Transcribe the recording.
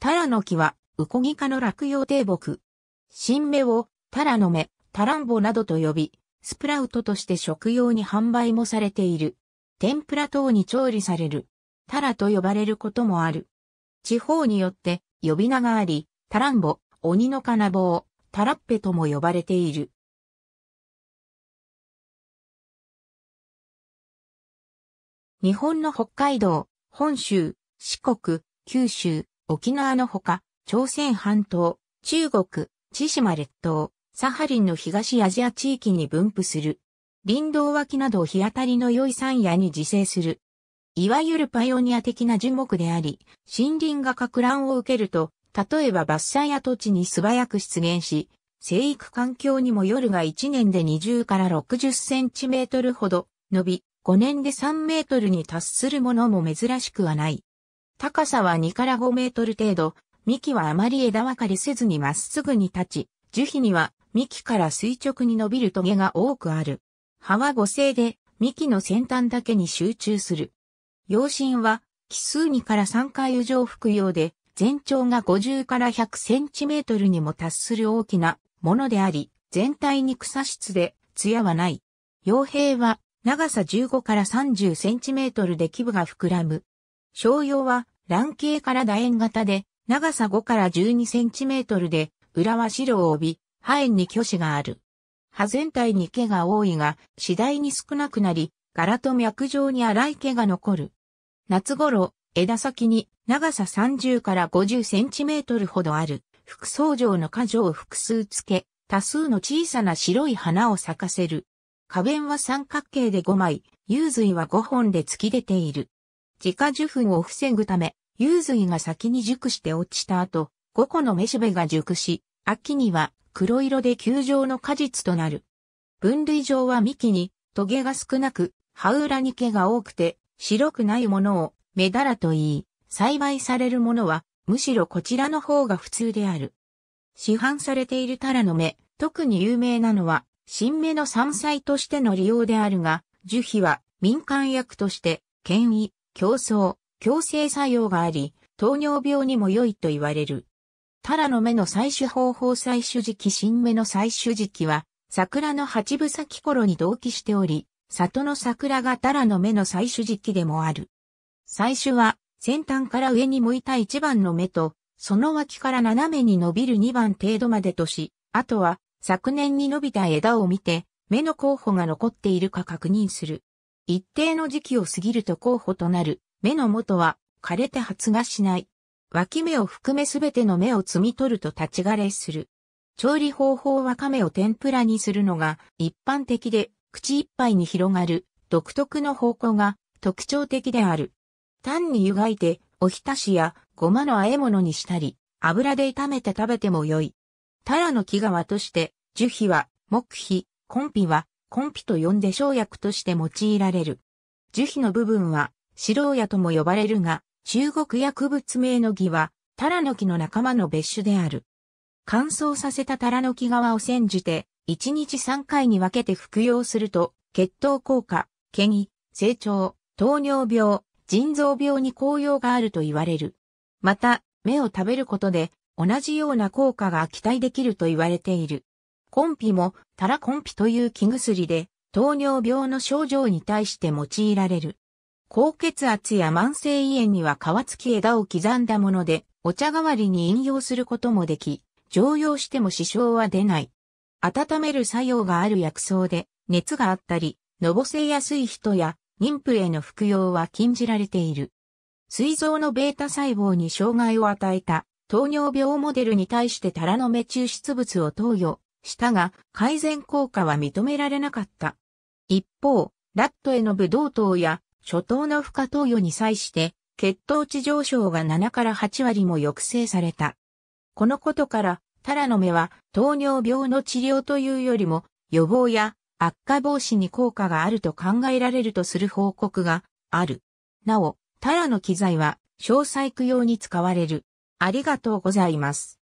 タラの木は、ウコギ科の落葉低木。新芽を、タラの芽、タランボなどと呼び、スプラウトとして食用に販売もされている。天ぷら等に調理される。タラと呼ばれることもある。地方によって呼び名があり、タランボ、鬼の金棒、タラッペとも呼ばれている。日本の北海道、本州、四国、九州、沖縄のほか、朝鮮半島、中国、千島列島、サハリンの東アジア地域に分布する。林道脇など日当たりの良い山野に自生する。いわゆるパイオニア的な樹木であり、森林が拡乱を受けると、例えば伐採や土地に素早く出現し、生育環境にも夜が1年で20から60センチメートルほど伸び、5年で3メートルに達するものも珍しくはない。高さは2から5メートル程度、幹はあまり枝分かれせずにまっすぐに立ち、樹皮には幹から垂直に伸びる棘が多くある。葉は五星で、幹の先端だけに集中する。葉身は、奇数2から3回以上服用で、全長が50から100センチメートルにも達する大きなものであり、全体に草質で、艶はない。葉平は、長さ15から30センチメートルで基部が膨らむ。商用は卵形から楕円型で、長さ5から12センチメートルで、裏は白を帯び、破炎に虚子がある。葉全体に毛が多いが、次第に少なくなり、柄と脈状に荒い毛が残る。夏頃、枝先に長さ30から50センチメートルほどある、副層状の花状を複数つけ、多数の小さな白い花を咲かせる。花弁は三角形で5枚、幽髄は5本で突き出ている。自家受粉を防ぐため、ズイが先に熟して落ちた後、5個のメシベが熟し、秋には黒色で球状の果実となる。分類上は幹にトゲが少なく、葉裏に毛が多くて白くないものをメダラと言い、栽培されるものはむしろこちらの方が普通である。市販されているタラの芽、特に有名なのは新芽の山菜としての利用であるが、樹皮は民間薬として、権威、競争、強制作用があり、糖尿病にも良いと言われる。タラの芽の採取方法採取時期新芽の採取時期は、桜の八分咲き頃に同期しており、里の桜がタラの芽の採取時期でもある。採取は、先端から上に向いた一番の芽と、その脇から斜めに伸びる二番程度までとし、あとは、昨年に伸びた枝を見て、芽の候補が残っているか確認する。一定の時期を過ぎると候補となる目の元は枯れて発芽しない。脇芽を含めすべての芽を摘み取ると立ち枯れする。調理方法は亀を天ぷらにするのが一般的で、口いっぱいに広がる独特の方向が特徴的である。単に湯がいて、おひたしやごまの和え物にしたり、油で炒めて食べても良い。タラの木皮として、樹皮は、木皮、根皮は、コンピと呼んで生薬として用いられる。樹皮の部分は、白親とも呼ばれるが、中国薬物名の木は、タラの木の仲間の別種である。乾燥させたタラの木側を煎じて、1日3回に分けて服用すると、血糖効果、毛に、成長、糖尿病、腎臓病に効用があると言われる。また、目を食べることで、同じような効果が期待できると言われている。コンピもタラコンピという気薬で糖尿病の症状に対して用いられる。高血圧や慢性胃炎には皮付き枝を刻んだものでお茶代わりに飲用することもでき、常用しても支障は出ない。温める作用がある薬草で熱があったり、のぼせやすい人や妊婦への服用は禁じられている。膵臓のベータ細胞に障害を与えた糖尿病モデルに対してタラの目抽出物を投与したが、改善効果は認められなかった。一方、ラットへのブドウ糖や、初糖の負荷投与に際して、血糖値上昇が7から8割も抑制された。このことから、タラの芽は糖尿病の治療というよりも予防や悪化防止に効果があると考えられるとする報告がある。なお、タラの機材は詳細供用に使われる。ありがとうございます。